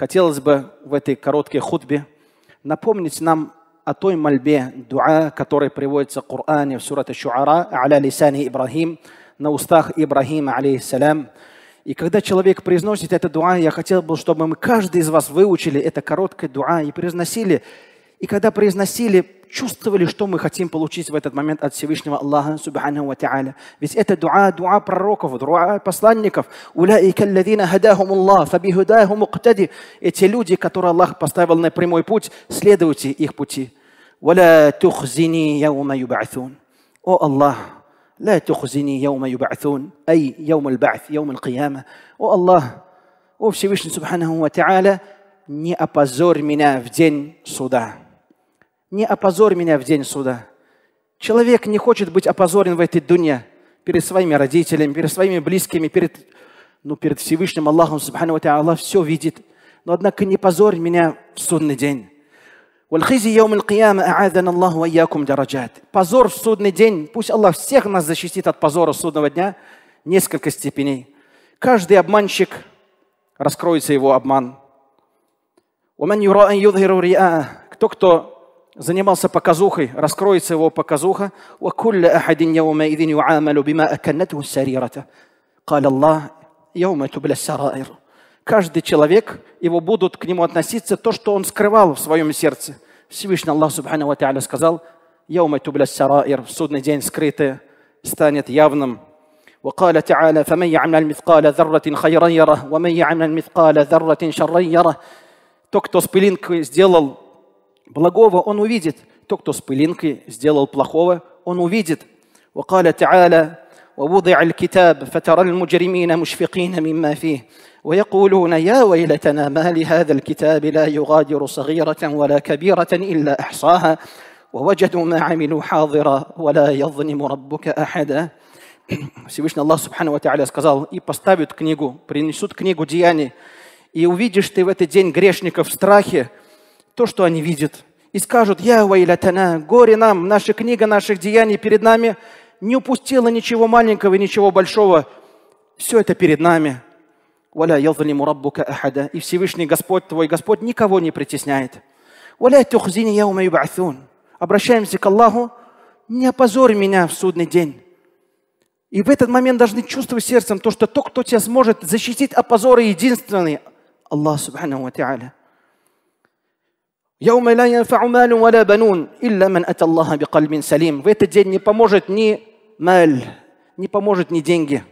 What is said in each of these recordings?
хотелось бы в этой короткой хутбе напомнить нам о той мольбе, дуа, которая приводится в Коране, в сурате Шуара, аля лисани Ибрахим, на устах Ибрахима, алейхиссалям. И когда человек произносит это дуа, я хотел бы, чтобы мы, каждый из вас выучили это короткое дуа и произносили и когда произносили, чувствовали, что мы хотим получить в этот момент от Всевышнего Аллаха Субхану Ва Та'аля. Ведь это дуа, дуа пророков, дуа посланников. «Уляика аллазина хадахум Аллах, фабихудаху муктади». Эти люди, которые Аллах поставил на прямой путь, следуйте их пути. «Валя тухзини яума юба'тун». «О Аллах, لا تخزني يوم يبعثون أي يوم البعث يوم القيامة أو الله أو Всевышний Субханаху Ва Та'аля не опозорь меня в день суда не опозорь меня в день суда. Человек не хочет быть опозорен в этой дуне перед своими родителями, перед своими близкими, перед, ну, перед Всевышним Аллахом, Субхану Аллах все видит. Но однако не позорь меня в судный день. Позор в судный день. Пусть Аллах всех нас защитит от позора судного дня. Несколько степеней. Каждый обманщик раскроется его обман. Кто, кто занимался показухой, раскроется его показуха. وَكُلَّ أَحَدٍ يَوْمَئِذٍ يُعَامَلُ بِمَا أَكَنَّتْهُ السَّرِيرَةَ قال الله يوم تبلى السرائر. Каждый человек, его будут к нему относиться то, что он скрывал в своем сердце. Всевышний Аллах Субхану Ва Та'аля сказал, يوم تبلى السرائر, в судный день скрытое станет явным. وقال تعالى فمن يعمل مثقال ذرة خيرا يره ومن يعمل مثقال ذرة شرا يره то, кто с пылинкой сделал благого, он увидит. То, кто с пылинкой сделал плохого, он увидит. وقال تعالى ووضع الكتاب فترى المجرمين مشفقين مما فيه ويقولون يا ويلتنا ما لهذا الكتاب لا يغادر صغيرة ولا كبيرة إلا أحصاها ووجدوا ما عملوا حاضرا ولا يظلم ربك أحدا Всевышний Аллах Субхану Ва сказал, и поставят книгу, принесут книгу деяний, и увидишь ты в этот день грешников в страхе, то, что они видят, и скажут, «Я вайлятана, горе нам, наша книга наших деяний перед нами не упустила ничего маленького и ничего большого, все это перед нами». И Всевышний Господь твой Господь никого не притесняет. Обращаемся к Аллаху, не опозорь меня в судный день. И в этот момент должны чувствовать сердцем то, что тот, кто тебя сможет защитить от позора единственный, Аллах Субхану Ва Та'аля. Яума ля янфау малю валя банун, илля ман ат Аллаха би кальмин В этот день не поможет ни маль, не поможет ни деньги.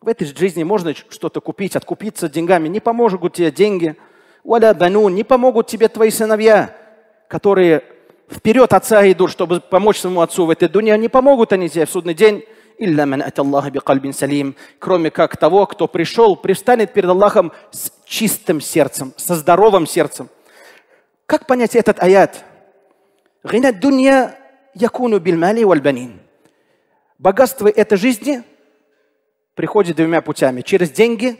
В этой жизни можно что-то купить, откупиться деньгами. Не помогут тебе деньги. Валя банун, не помогут тебе твои сыновья, которые вперед отца идут, чтобы помочь своему отцу в этой дуне. Не помогут они тебе в судный день. Илля ман ат Аллаха би кальмин салим. Кроме как того, кто пришел, пристанет перед Аллахом с чистым сердцем, со здоровым сердцем. Как понять этот аят? Гина дунья якуну бильмали вальбанин. Богатство этой жизни приходит двумя путями. Через деньги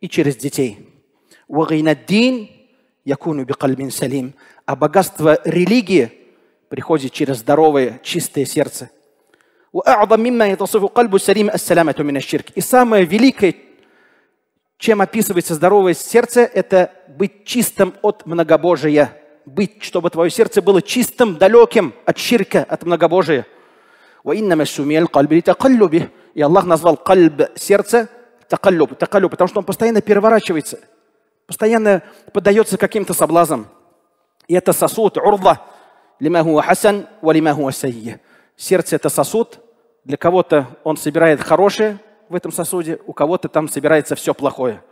и через детей. дин якуну бикальбин салим. А богатство религии приходит через здоровое, чистое сердце. И самое великое чем описывается здоровое сердце, это быть чистым от многобожия. Быть, чтобы твое сердце было чистым, далеким от ширка, от многобожия. И Аллах назвал кальб сердце такалюб, такалюб, потому что он постоянно переворачивается, постоянно поддается каким-то соблазнам. И это сосуд урва лимаху хасан ва лимаху Сердце это сосуд, для кого-то он собирает хорошее, в этом сосуде, у кого-то там собирается все плохое.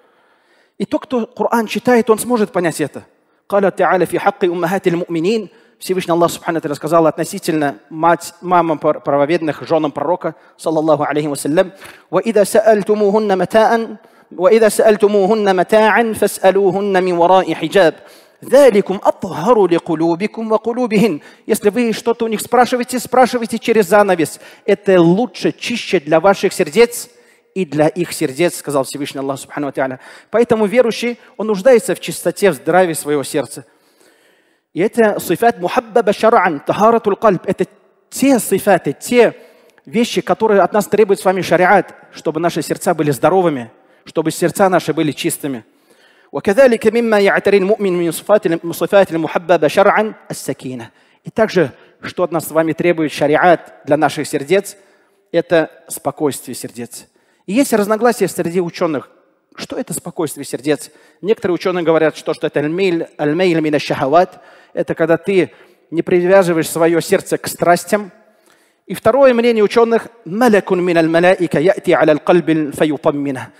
И тот, кто Коран читает, он сможет понять это. Всевышний Аллах Субхану рассказал относительно мать, мамам правоведных, женам пророка, саллаллаху алейхи вассалям, وَإِذَا سَأَلْتُمُوهُنَّ مَتَاعًا فَاسْأَلُوهُنَّ مِنْ وَرَاءِ حِجَابٍ ذَلِكُمْ أَطْهَرُ لِقُلُوبِكُمْ وَقُلُوبِهِنْ Если вы что-то у них спрашиваете, спрашивайте через занавес. Это лучше, чище для ваших сердец – и для их сердец, сказал Всевышний Аллах Субхану Ата'аля. Поэтому верующий, он нуждается в чистоте, в здравии своего сердца. И это суфят мухаббаба шар'ан, тахаратул кальб. Это те суфяты, те вещи, которые от нас требует с вами шариат, чтобы наши сердца были здоровыми, чтобы сердца наши были чистыми. وكذلك مما يعتري المؤمن من صفات صفات المحببة شرعا السكينة. И также, что от нас с вами требует шариат для наших сердец, это спокойствие сердец. И есть разногласия среди ученых. Что это спокойствие сердец? Некоторые ученые говорят, что, что это аль-мейль мина шахават. Это когда ты не привязываешь свое сердце к страстям. И второе мнение ученых – «Малякун мин аль-малаика яти аль-кальби фаюпаммина».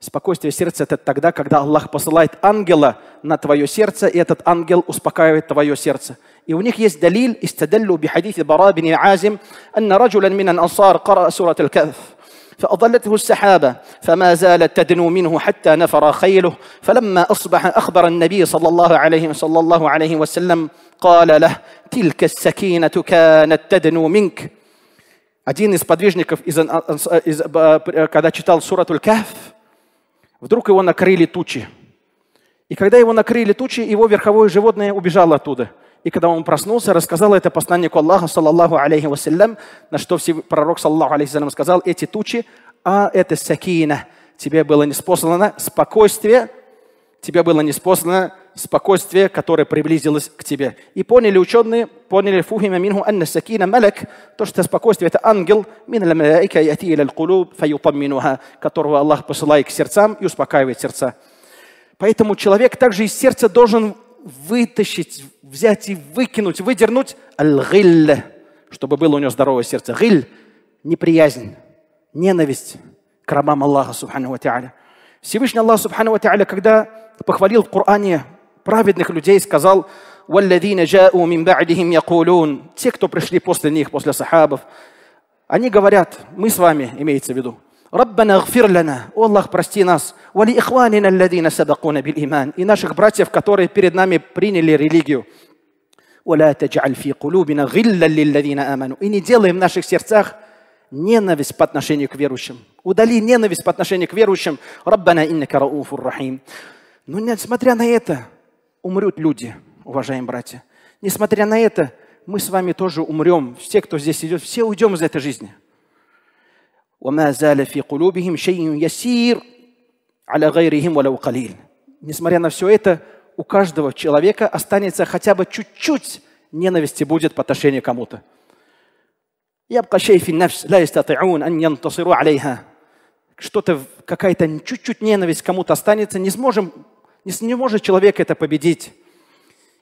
Спокойствие сердца – это тогда, когда Аллах посылает ангела на твое сердце, и этот ангел успокаивает твое сердце. И у них есть далиль, истадаллю бихадити бара бин Азим, «Анна раджулян мин ансар кара сурат аль-каф». فأضلته السحابة فما زالت تدنو منه حتى نفر خيله فلما أصبح أخبر النبي صلى الله عليه صلى الله عليه وسلم قال له تلك السكينة كانت تدنو منك Один из подвижников, из, из, когда читал Суратуль Каф, вдруг его накрыли тучи. И когда его накрыли тучи, его верховое животное убежало оттуда – и когда он проснулся, рассказал это посланнику Аллаха, саллаллаху алейхи вассалям, на что пророк, саллаллаху алейхи вассалям, сказал, эти тучи, а это сакина, тебе было неспослано спокойствие, тебе было неспослано спокойствие, которое приблизилось к тебе. И поняли ученые, поняли фухима минху анна сакина малек, то, что спокойствие – это ангел, мин ламаляика яти иля кулуб фаюпамминуха, которого Аллах посылает к сердцам и успокаивает сердца. Поэтому человек также из сердца должен вытащить, взять и выкинуть, выдернуть аль чтобы было у него здоровое сердце. Гиль – неприязнь, ненависть к рабам Аллаха, субхану ва Всевышний Аллах, субхану ва когда похвалил в Коране праведных людей, сказал «Те, кто пришли после них, после сахабов, они говорят, мы с вами, имеется в виду, Раббана гфир ляна. О Аллах, прости нас. Вали ихванина алладина сабакуна биль иман. И наших братьев, которые перед нами приняли религию. ولا تجعل في قلوبنا غلا للذين آمنوا. И не делаем в наших сердцах ненависть по отношению к верующим. Удали ненависть по отношению к верующим. Раббана инна карауфур рахим. Но несмотря на это, умрут люди, уважаемые братья. Несмотря на это, мы с вами тоже умрем. Все, кто здесь идет, все уйдем из этой жизни. وما زال في قلوبهم شيء يسير على غيرهم ولو قليل. Несмотря на все это, у каждого человека останется хотя бы чуть-чуть ненависти будет по отношению к кому-то. يبقى شيء في النفس لا يستطيعون أن ينتصروا عليها. Что-то, какая-то чуть-чуть ненависть кому-то останется, не сможем, не, не может человек это победить.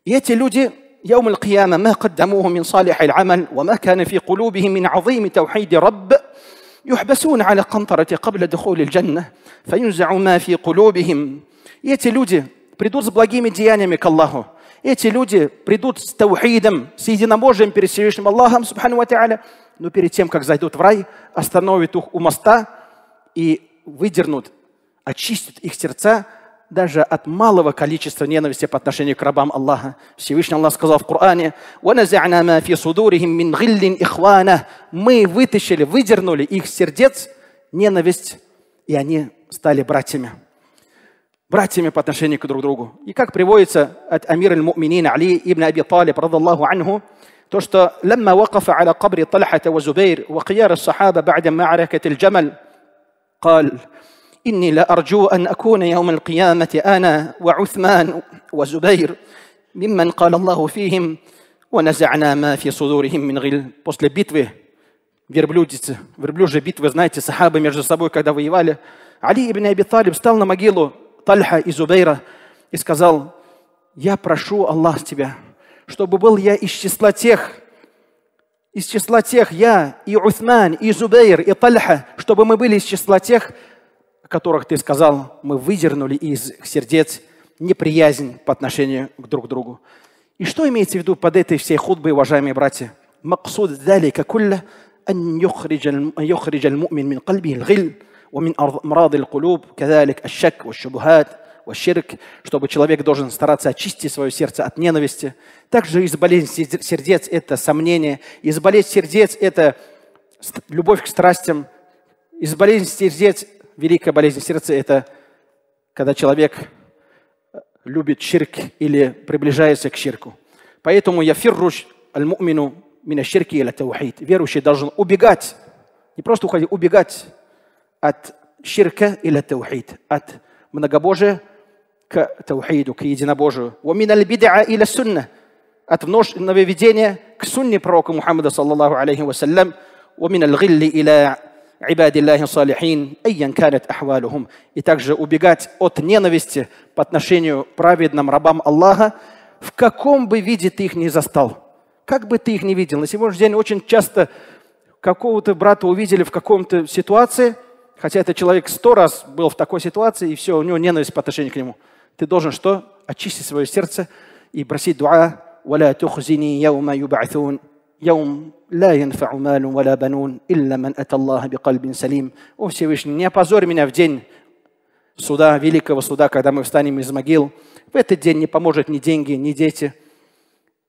И эти люди يوم القيامة ما قدموه من صالح العمل وما كان في قلوبهم من عظيم توحيد رب يحبسون على قنطرة قبل دخول الجنة فينزع ما في قلوبهم эти люди придут с благими деяниями к Аллаху. Эти люди придут с таухидом, с единобожием перед Всевышним Аллахом, субхану но перед тем, как зайдут в рай, остановят их у моста и выдернут, очистят их сердца даже от малого количества ненависти по отношению к рабам Аллаха. Всевышний Аллах сказал в Коране, «Мы вытащили, выдернули их сердец ненависть, и они стали братьями» братьями по отношению к друг другу. И как приводится от Амира муминин Али ибн Аби Талиб, радаллаху анху, то, что «Лама вакафа аля кабри Талхата ва Зубейр, ва кияр сахаба ба'да ма'ракат Джамал, джамаль قال إني لأرجو أن أكون يوم القيامة أنا وعثمان وزبير ممن قال الله فيهم ونزعنا ما في صدورهم من غل после битвы верблюдицы, верблюжья битвы, знаете, сахабы между собой, когда воевали, Али ибн Аби Талиб встал на могилу Тальха и Зубейра и сказал, я прошу Аллах тебя, чтобы был я из числа тех, из числа тех я, и Утман и Зубейр, и Тальха, чтобы мы были из числа тех, которых ты сказал, мы выдернули из сердец неприязнь по отношению к друг другу. И что имеется в виду под этой всей худбой, уважаемые братья? Максуд مقصود ан كله мумин мин يخرج المؤمن من قلبه الغل ومن أمراض القلوب كذلك الشك والشبهات والشرك, чтобы человек должен стараться очистить свое сердце от ненависти. Также из болезни сердец – это сомнение, из болезни сердец – это любовь к страстям, из болезни сердец великая болезнь сердца – это когда человек э, любит ширк или приближается к ширку. Поэтому я фирруш аль-мумину мина ширки или таухид. Верующий должен убегать, не просто уходить, убегать от ширка или таухид, от многобожия к таухиду, к единобожию. Вамин аль-бидаа или сунна. От нововведения к сунне пророка Мухаммада, саллаллаху алейхи вассалям. Вамин аль-гилли или عباد салихин, айян канет ахвалюхум. И также убегать от ненависти по отношению к праведным рабам Аллаха, в каком бы виде ты их не застал. Как бы ты их не видел. На сегодняшний день очень часто какого-то брата увидели в каком-то ситуации, хотя этот человек сто раз был в такой ситуации, и все, у него ненависть по отношению к нему. Ты должен что? Очистить свое сердце и просить дуа, يوم لا ينفع مال ولا بنون إلا من أتى الله بقلب سليم. او Всевышний, не опозорь меня в день суда, великого суда, когда мы встанем из могил. В этот день не поможет ни деньги, ни дети.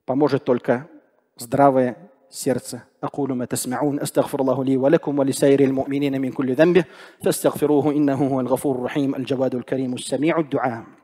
Поможет только здравое сердце. أقول ما تسمعون أستغفر الله لي ولكم ولسائر المؤمنين من كل ذنب فاستغفروه إنه هو الغفور الرحيم الجواد الكريم السميع الدعاء